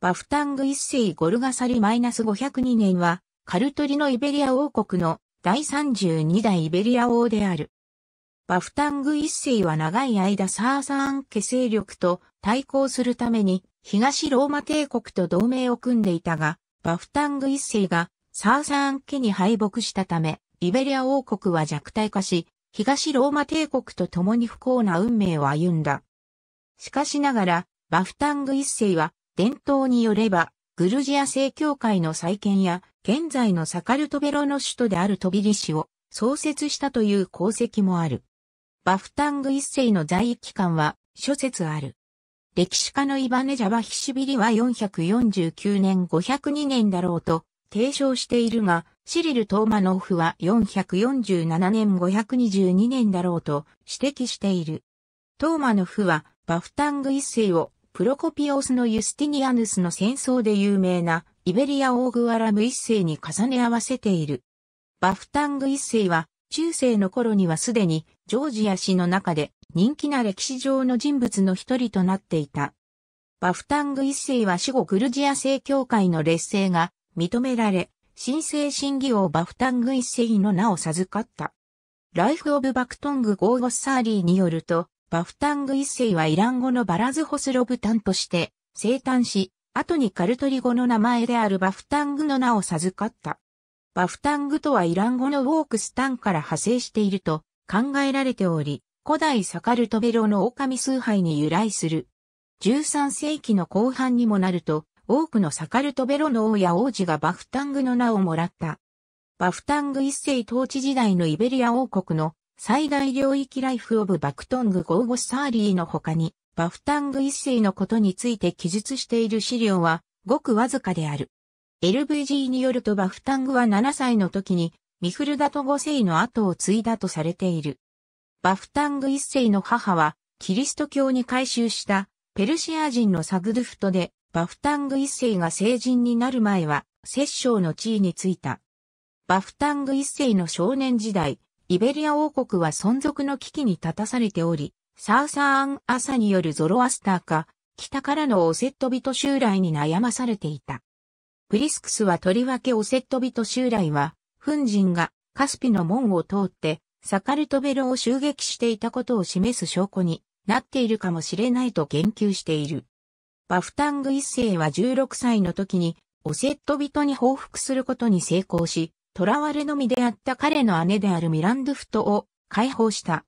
バフタング一世ゴルガサリマイナス502年は、カルトリのイベリア王国の第32代イベリア王である。バフタング一世は長い間サーサーン家勢力と対抗するために東ローマ帝国と同盟を組んでいたが、バフタング一世がサーサーン家に敗北したため、イベリア王国は弱体化し、東ローマ帝国と共に不幸な運命を歩んだ。しかしながら、バフタング一世は伝統によれば、グルジア正教会の再建や、現在のサカルトベロの首都であるトビリシを創設したという功績もある。バフタング一世の在位期間は諸説ある。歴史家のイバネ・ジャバヒシビリは449年502年だろうと提唱しているが、シリル・トーマノフは447年522年だろうと指摘している。トーマノフはバフタング一世をプロコピオスのユスティニアヌスの戦争で有名なイベリア・オーグアラム一世に重ね合わせている。バフタング一世は中世の頃にはすでにジョージア氏の中で人気な歴史上の人物の一人となっていた。バフタング一世は死後グルジア正教会の劣勢が認められ、神聖神義王バフタング一世の名を授かった。ライフ・オブ・バクトング・ゴーゴッサーリーによると、バフタング一世はイラン語のバラズホスロブタンとして生誕し、後にカルトリ語の名前であるバフタングの名を授かった。バフタングとはイラン語のウォークスタンから派生していると考えられており、古代サカルトベロの狼崇拝に由来する。13世紀の後半にもなると、多くのサカルトベロの王や王子がバフタングの名をもらった。バフタング一世統治時代のイベリア王国の最大領域ライフオブバクトングゴーゴスサーリーの他に、バフタング一世のことについて記述している資料は、ごくわずかである。LVG によるとバフタングは7歳の時に、ミフルダト5世の後を継いだとされている。バフタング一世の母は、キリスト教に改宗したペルシア人のサグドゥフトで、バフタング一世が成人になる前は、摂政の地位についた。バフタング一世の少年時代、イベリア王国は存続の危機に立たされており、サーサーン朝によるゾロアスターか、北からのオセット人襲来に悩まされていた。プリスクスはとりわけオセット人襲来は、フン人がカスピの門を通って、サカルトベロを襲撃していたことを示す証拠になっているかもしれないと言及している。バフタング一世は16歳の時に、オセット人に報復することに成功し、囚われのみであった彼の姉であるミランドフトを解放した。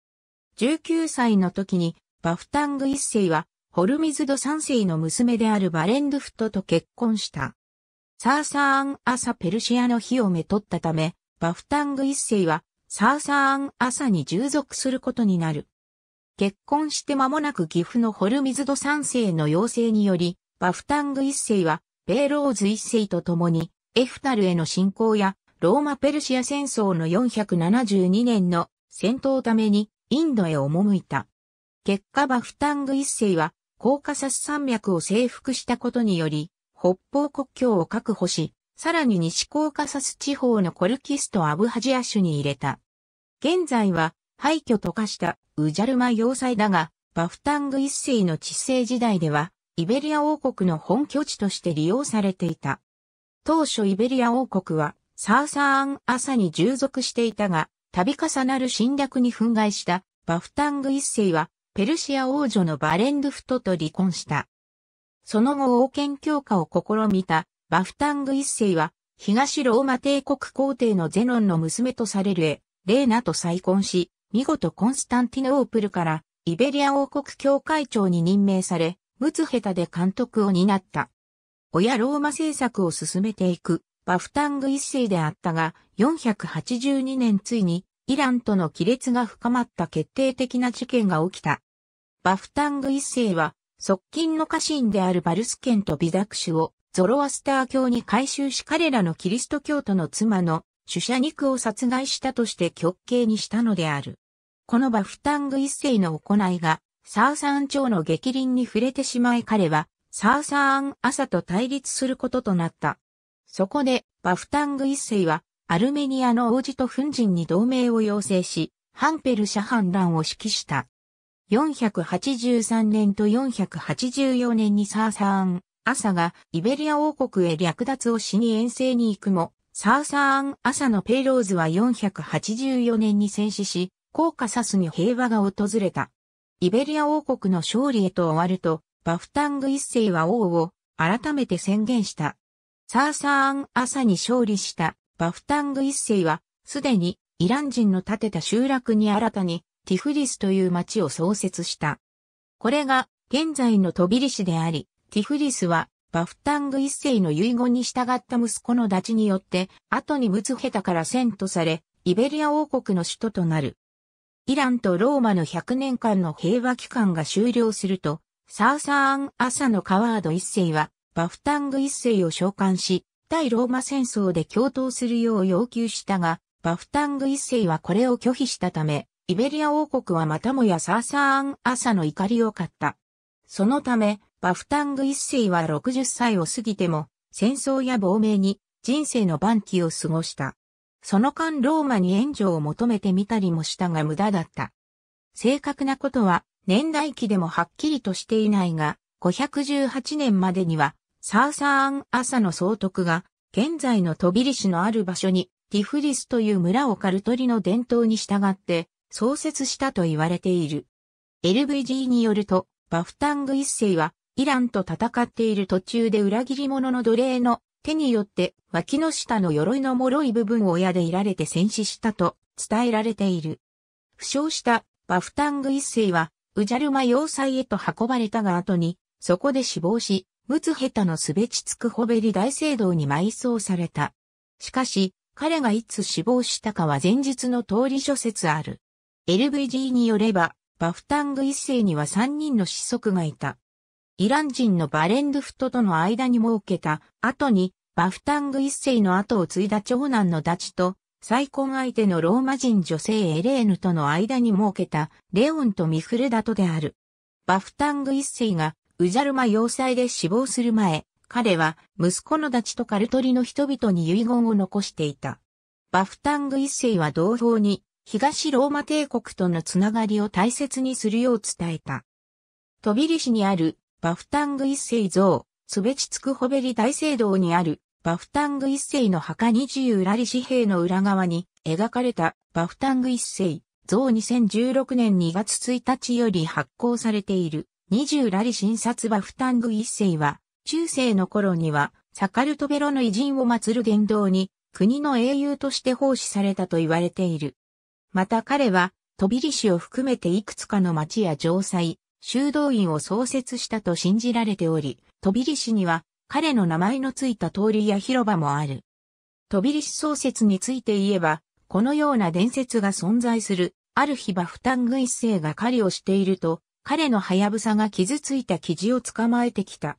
19歳の時にバフタング一世はホルミズド三世の娘であるバレンドフトと結婚した。サーサーン・アサ・ペルシアの火をめとったため、バフタング一世はサーサーン・アサに従属することになる。結婚して間もなく岐阜のホルミズド三世の要請により、バフタング一世はベーローズ一世と共にエフタルへの侵攻やローマ・ペルシア戦争の472年の戦闘ためにインドへ赴いた。結果バフタング一世はコーカサス山脈を征服したことにより、北方国境を確保し、さらに西コーカサス地方のコルキスト・アブハジア州に入れた。現在は廃墟と化したウジャルマ要塞だが、バフタング一世の治世時代では、イベリア王国の本拠地として利用されていた。当初イベリア王国はサーサーン朝に従属していたが、度重なる侵略に憤慨したバフタング一世は、ペルシア王女のバレンドフトと離婚した。その後王権強化を試みたバフタング一世は、東ローマ帝国皇帝のゼノンの娘とされるエ、レーナと再婚し、見事コンスタンティノープルからイベリア王国協会長に任命され、ムツヘタで監督を担った。親ローマ政策を進めていくバフタング一世であったが、482年ついにイランとの亀裂が深まった決定的な事件が起きた。バフタング一世は、側近の家臣であるバルスケンとビザクシュをゾロアスター教に改宗し彼らのキリスト教徒の妻の主者肉を殺害したとして極刑にしたのである。このバフタング一世の行いが、サーサーン朝の逆鱗に触れてしまい彼は、サーサーン朝と対立することとなった。そこで、バフタング一世は、アルメニアの王子と粉人に同盟を要請し、ハンペルシャ反乱を指揮した。483年と484年にサーサーン、アサがイベリア王国へ略奪をしに遠征に行くも、サーサーンアサのペイローズは484年に戦死し、コーカサスに平和が訪れた。イベリア王国の勝利へと終わると、バフタング一世は王を改めて宣言した。サーサーン朝に勝利したバフタング一世は、すでにイラン人の建てた集落に新たにティフリスという町を創設した。これが現在のトビリ市であり、ティフリスはバフタング一世の遺言に従った息子の立ちによって、後にムツヘタから遷都され、イベリア王国の首都となる。イランとローマの100年間の平和期間が終了すると、サーサーン・アサのカワード一世は、バフタング一世を召喚し、対ローマ戦争で共闘するよう要求したが、バフタング一世はこれを拒否したため、イベリア王国はまたもやサーサーン朝の怒りを買った。そのため、バフタング一世は60歳を過ぎても、戦争や亡命に人生の晩期を過ごした。その間ローマに援助を求めてみたりもしたが無駄だった。正確なことは年代記でもはっきりとしていないが、518年までにはサーサーン朝の総督が、現在の飛びリ市のある場所に、ティフリスという村をカルトリの伝統に従って、創設したと言われている。LVG によると、バフタング一世は、イランと戦っている途中で裏切り者の奴隷の手によって脇の下の鎧の脆い部分を親でいられて戦死したと伝えられている。負傷したバフタング一世は、ウジャルマ要塞へと運ばれたが後に、そこで死亡し、ムツヘタのすべちつくホベリ大聖堂に埋葬された。しかし、彼がいつ死亡したかは前日の通り諸説ある。LVG によれば、バフタング一世には3人の子息がいた。イラン人のバレンドフトとの間に設けた後に、バフタング一世の後を継いだ長男のダチと、再婚相手のローマ人女性エレーヌとの間に設けたレオンとミフレダトである。バフタング一世がウジャルマ要塞で死亡する前、彼は息子のダチとカルトリの人々に遺言を残していた。バフタング一世は同胞に東ローマ帝国とのつながりを大切にするよう伝えた。トビリ市にあるバフタング一世像、スベチツクホベリ大聖堂にあるバフタング一世の墓二0裏利紙幣の裏側に描かれたバフタング一世像2016年2月1日より発行されている。20ラリ新札バフタング一世は、中世の頃には、サカルトベロの偉人を祀る言動に、国の英雄として奉仕されたと言われている。また彼は、トビリシを含めていくつかの町や城塞、修道院を創設したと信じられており、トビリシには彼の名前のついた通りや広場もある。トビリシ創設について言えば、このような伝説が存在する、ある日バフタング一世が狩りをしていると、彼のハヤブサが傷ついたキジを捕まえてきた。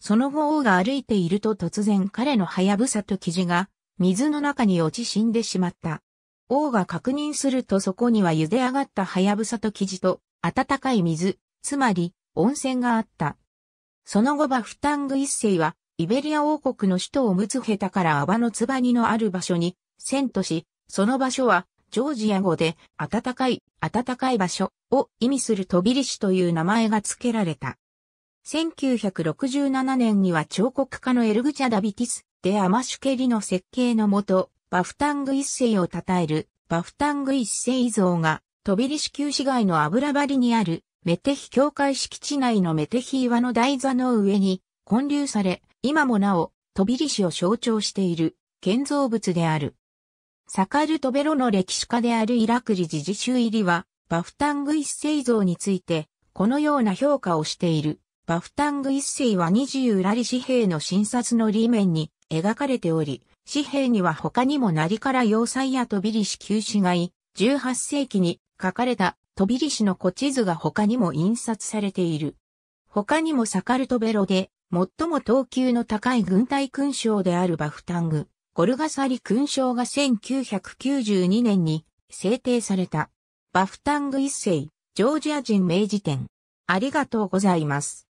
その後王が歩いていると突然彼のハヤブサとキジが水の中に落ち死んでしまった。王が確認するとそこには茹で上がったハヤブサとキジと温かい水、つまり温泉があった。その後バフタング一世はイベリア王国の首都をムツヘタからアバのツバニのある場所に遷都し、その場所はジョージア語で、暖かい、暖かい場所を意味するトビリシという名前が付けられた。1967年には彫刻家のエルグチャ・ダビティス・でアマシュケリの設計のもと、バフタング一世を称える、バフタング一世像が、トビリシ旧市街の油張りにある、メテヒ教会敷地内のメテヒ岩の台座の上に、建立され、今もなお、トビリシを象徴している、建造物である。サカルトベロの歴史家であるイラクリ自治州入りは、バフタング一世像について、このような評価をしている。バフタング一世は二十裏利紙幣の診察の裏面に描かれており、紙幣には他にもなりから要塞や飛びリシ旧市街、18世紀に書かれた飛びリシの古地図が他にも印刷されている。他にもサカルトベロで、最も等級の高い軍隊勲章であるバフタング。ゴルガサリ勲章が1992年に制定された。バフタング一世、ジョージア人名治典。ありがとうございます。